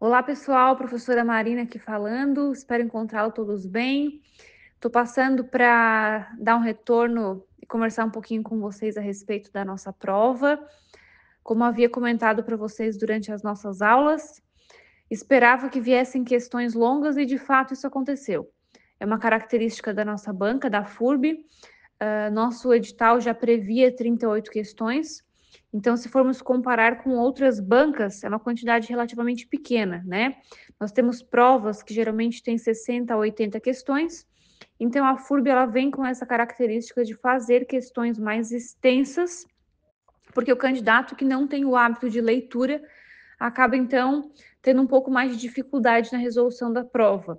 Olá, pessoal, professora Marina aqui falando. Espero encontrá-lo todos bem. Estou passando para dar um retorno e conversar um pouquinho com vocês a respeito da nossa prova. Como havia comentado para vocês durante as nossas aulas, esperava que viessem questões longas e de fato isso aconteceu. É uma característica da nossa banca, da FURB. Uh, nosso edital já previa 38 questões, então, se formos comparar com outras bancas, é uma quantidade relativamente pequena, né? Nós temos provas que geralmente têm 60 a 80 questões. Então, a FURB ela vem com essa característica de fazer questões mais extensas, porque o candidato que não tem o hábito de leitura acaba, então, tendo um pouco mais de dificuldade na resolução da prova.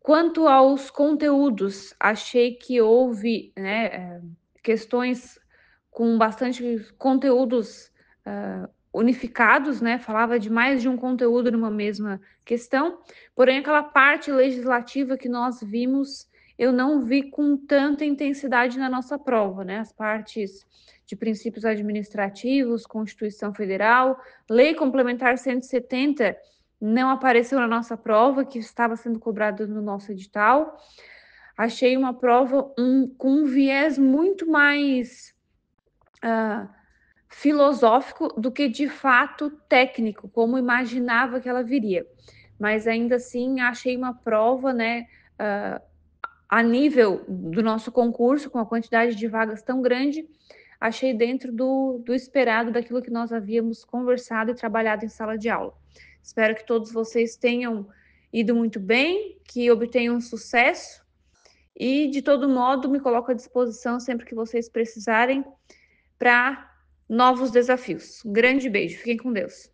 Quanto aos conteúdos, achei que houve né, eh, questões com bastante conteúdos uh, unificados, né? Falava de mais de um conteúdo numa mesma questão. Porém, aquela parte legislativa que nós vimos, eu não vi com tanta intensidade na nossa prova, né? As partes de princípios administrativos, Constituição Federal, Lei Complementar 170 não apareceu na nossa prova, que estava sendo cobrado no nosso edital. Achei uma prova um, com um viés muito mais uh, filosófico do que de fato técnico, como imaginava que ela viria. Mas ainda assim, achei uma prova, né? Uh, a nível do nosso concurso, com a quantidade de vagas tão grande, achei dentro do, do esperado daquilo que nós havíamos conversado e trabalhado em sala de aula. Espero que todos vocês tenham ido muito bem, que obtenham sucesso e, de todo modo, me coloco à disposição sempre que vocês precisarem para novos desafios. Um grande beijo, fiquem com Deus.